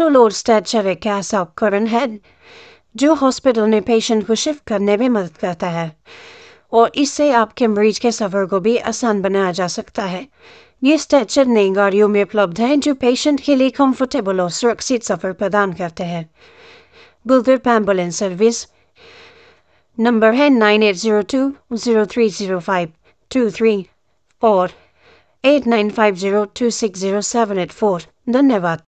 load stature एक ऐसा उपकरण है जो हॉस्पिटल में पेशेंट को शिफ्ट करने में मदद करता है और इससे आपके मरीज के सफ़र को भी आसान बनाया जा सकता है ये स्टैचर नई गाड़ियों में उपलब्ध हैं जो पेशेंट के लिए कंफर्टेबल और सुरक्षित सफ़र प्रदान करते हैं बुलगुर एम्बुलेंस सर्विस नंबर है nine eight zero two zero three zero five two three और eight nine five zero two six zero seven eight four धन्यवाद